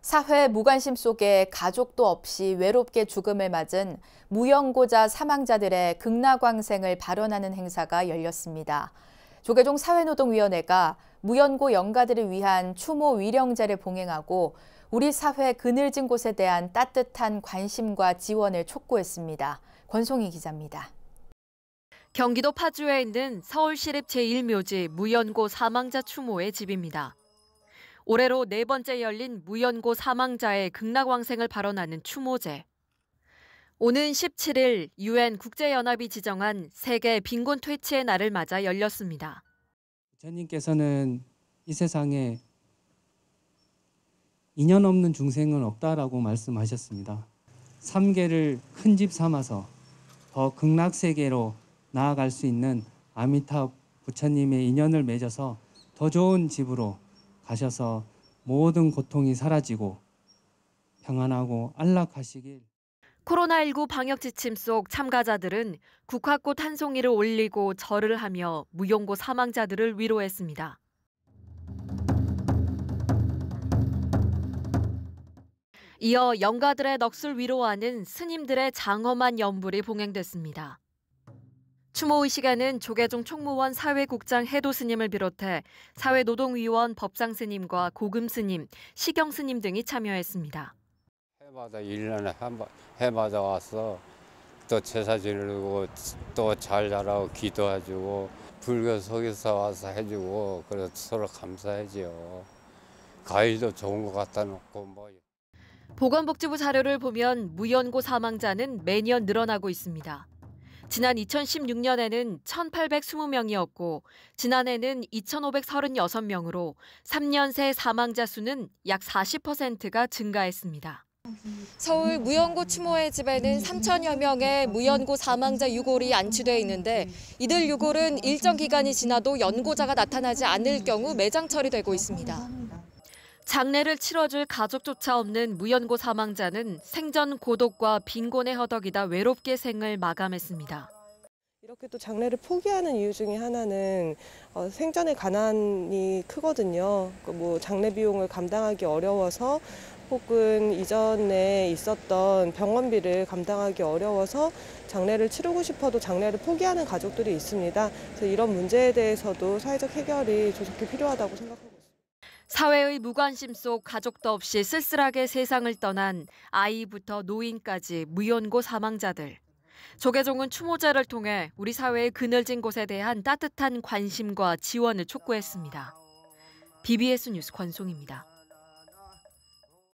사회 무관심 속에 가족도 없이 외롭게 죽음을 맞은 무연고자 사망자들의 극락왕생을 발언하는 행사가 열렸습니다. 조계종 사회노동위원회가 무연고 영가들을 위한 추모 위령제를 봉행하고 우리 사회 그늘진 곳에 대한 따뜻한 관심과 지원을 촉구했습니다. 권송희 기자입니다. 경기도 파주에 있는 서울시립 제1묘지 무연고 사망자 추모의 집입니다. 올해로 네 번째 열린 무연고 사망자의 극락왕생을 발언하는 추모제. 오는 17일 유엔 국제연합이 지정한 세계 빈곤 퇴치의 날을 맞아 열렸습니다. 부처님께서는 이 세상에 인연 없는 중생은 없다라고 말씀하셨습니다. 삼계를 큰 집 삼아서 더 극락 세계로 나아갈 수 있는 아미타 부처님의 인연을 맺어서 더 좋은 집으로 가셔서 모든 고통이 사라지고 평안하고 안락하시길. 코로나19 방역 지침 속 참가자들은 국화꽃 한 송이를 올리고 절을 하며 무용고 사망자들을 위로했습니다. 이어 영가들의 넋을 위로하는 스님들의 장엄한 연불이 봉행됐습니다. 추모의 시간은 조계종 총무원 사회국장 해도 스님을 비롯해 사회노동위원 법상 스님과 고금 스님, 시경 스님 등이 참여했습니다. 해마다 1년에 한번 해마다 와서 또 제사 지내고 또 잘 자라고 기도해주고 불교 속에서 와서 해주고 그래서 서로 감사해지요. 가위도 좋은 것 갖다 놓고 뭐. 보건복지부 자료를 보면 무연고 사망자는 매년 늘어나고 있습니다. 지난 2016년에는 1,820명이었고 지난해는 2,536명으로 3년 새 사망자 수는 약 40%가 증가했습니다. 서울 무연고 추모의 집에는 3천여 명의 무연고 사망자 유골이 안치돼 있는데 이들 유골은 일정 기간이 지나도 연고자가 나타나지 않을 경우 매장 처리되고 있습니다. 장례를 치러줄 가족조차 없는 무연고 사망자는 생전 고독과 빈곤의 허덕이다 외롭게 생을 마감했습니다. 이렇게 또 장례를 포기하는 이유 중에 하나는 어, 생전에 가난이 크거든요. 그 뭐 장례 비용을 감당하기 어려워서 혹은 이전에 있었던 병원비를 감당하기 어려워서 장례를 치르고 싶어도 장례를 포기하는 가족들이 있습니다. 그래서 이런 문제에 대해서도 사회적 해결이 조속히 필요하다고 생각합니다. 사회의 무관심 속 가족도 없이 쓸쓸하게 세상을 떠난 아이부터 노인까지 무연고 사망자들. 조계종은 추모제를 통해 우리 사회의 그늘진 곳에 대한 따뜻한 관심과 지원을 촉구했습니다. BBS 뉴스 권송입니다.